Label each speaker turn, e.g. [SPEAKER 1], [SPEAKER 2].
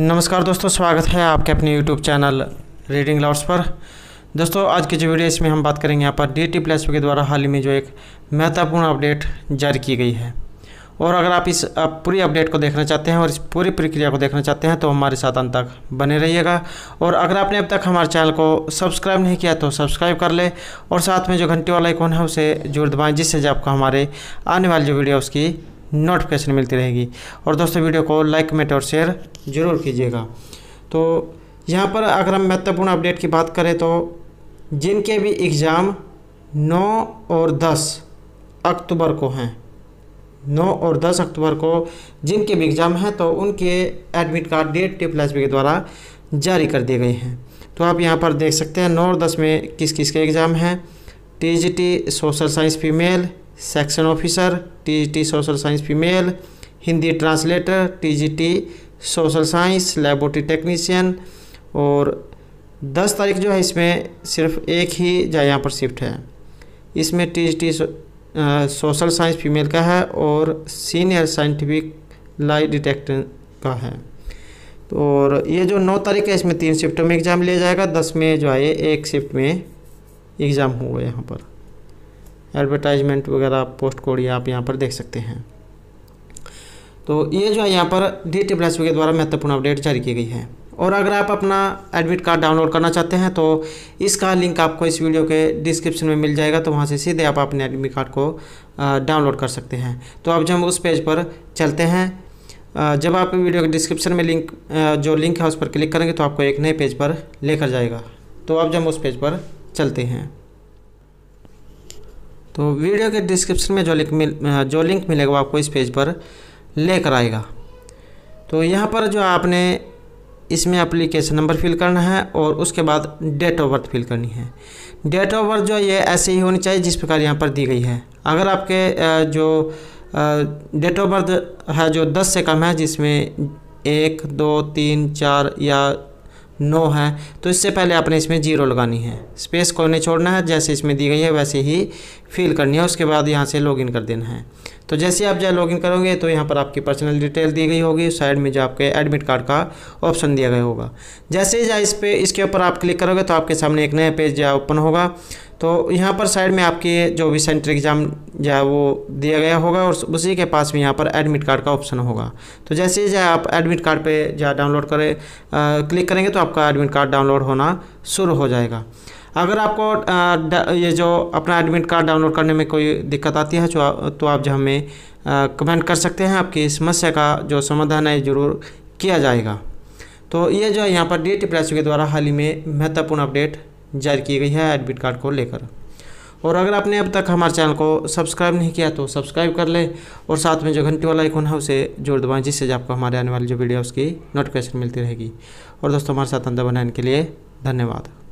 [SPEAKER 1] नमस्कार दोस्तों स्वागत है आपके अपने यूट्यूब चैनल रीडिंग लॉर्ड्स पर दोस्तों आज की जो वीडियो इसमें हम बात करेंगे यहाँ पर डी टी प्लस के द्वारा हाल ही में जो एक महत्वपूर्ण अपडेट जारी की गई है और अगर आप इस आप पूरी अपडेट को देखना चाहते हैं और इस पूरी प्रक्रिया को देखना चाहते हैं तो हमारे साथ अंत तक बने रहिएगा और अगर आपने अब तक हमारे चैनल को सब्सक्राइब नहीं किया तो सब्सक्राइब कर ले और साथ में जो घंटे वाला आइकॉन है उसे जोड़ दबाएँ जिससे जो आपको हमारे आने वाली जो वीडियो उसकी नोटिफिकेशन मिलती रहेगी और दोस्तों वीडियो को लाइक कमेंट और शेयर ज़रूर कीजिएगा तो यहाँ पर अगर हम महत्वपूर्ण अपडेट की बात करें तो जिनके भी एग्ज़ाम 9 और 10 अक्टूबर को हैं 9 और 10 अक्टूबर को जिनके भी एग्ज़ाम हैं तो उनके एडमिट कार्ड डेट टिप लाजपी के द्वारा जारी कर दिए गए हैं तो आप यहाँ पर देख सकते हैं नौ और दस में किस किस के एग्ज़ाम हैं T social science female section officer TGT social science female Hindi translator TGT social science laboratory technician और 10 तारीख जो है इसमें सिर्फ एक ही जो यहाँ पर शिफ्ट है इसमें टीजीटी सोशल साइंस फीमेल का है और सीनियर साइंटिफिक लाई डिटेक्टर का है तो और ये जो नौ तारीख है इसमें तीन शिफ्ट में एग्ज़ाम लिया जाएगा दस में जो है एक शिफ्ट में एग्ज़ाम होगा यहाँ पर एडवर्टाइजमेंट वगैरह पोस्ट कोड या आप यहाँ पर देख सकते हैं तो ये जो है यहाँ पर डी टी प्लस के द्वारा महत्वपूर्ण अपडेट जारी की गई है और अगर आप अपना एडमिट कार्ड डाउनलोड करना चाहते हैं तो इसका लिंक आपको इस वीडियो के डिस्क्रिप्शन में मिल जाएगा तो वहाँ से सीधे आप अपने एडमिट कार्ड को डाउनलोड कर सकते हैं तो अब जब उस पेज पर चलते हैं जब आप वीडियो के डिस्क्रिप्शन में लिंक जो लिंक है उस पर क्लिक करेंगे तो आपको एक नए पेज पर लेकर जाएगा तो अब जब उस पेज पर चलते हैं तो वीडियो के डिस्क्रिप्शन में जो लिंक मिल जो लिंक मिलेगा वो आपको इस पेज पर लेकर आएगा तो यहाँ पर जो आपने इसमें अप्लीकेशन नंबर फिल करना है और उसके बाद डेट ऑफ बर्थ फिल करनी है डेट ऑफ बर्थ जो ये ऐसे ही होनी चाहिए जिस प्रकार यहाँ पर दी गई है अगर आपके जो डेट ऑफ बर्थ है जो दस से कम है जिसमें एक दो तीन चार या नो है तो इससे पहले आपने इसमें जीरो लगानी है स्पेस को नहीं छोड़ना है जैसे इसमें दी गई है वैसे ही फिल करनी है उसके बाद यहाँ से लॉगिन कर देना है तो जैसे आप जहाँ लॉगिन करोगे तो यहाँ पर आपकी पर्सनल डिटेल दी गई होगी साइड में जो आपके एडमिट कार्ड का ऑप्शन दिया गया होगा जैसे ही जहाँ इस पर इसके ऊपर आप क्लिक करोगे तो आपके सामने एक नया पेज ओपन होगा तो यहाँ पर साइड में आपके जो भी सेंटर एग्ज़ाम जो है वो दिया गया होगा और उसी के पास में यहाँ पर एडमिट कार्ड का ऑप्शन होगा तो जैसे ही आप एडमिट कार्ड पे जहाँ डाउनलोड करें क्लिक करेंगे तो आपका एडमिट कार्ड डाउनलोड होना शुरू हो जाएगा अगर आपको ये जो अपना एडमिट कार्ड डाउनलोड करने में कोई दिक्कत आती है तो आप, तो आप जो हमें कमेंट कर सकते हैं आपकी समस्या का जो समाधान है ज़रूर किया जाएगा तो ये जो है यहाँ पर डी टी के द्वारा हाल ही में महत्वपूर्ण अपडेट जारी की गई है एडमिट कार्ड को लेकर और अगर आपने अब तक हमारे चैनल को सब्सक्राइब नहीं किया तो सब्सक्राइब कर लें और साथ में जो घंटी वाला आइकॉन है उसे जोड़ दबाएँ जिससे आपको हमारे आने वाली जो वीडियो उसकी नोटिफिकेशन मिलती रहेगी और दोस्तों हमारे साथ अंदर बनाने के लिए धन्यवाद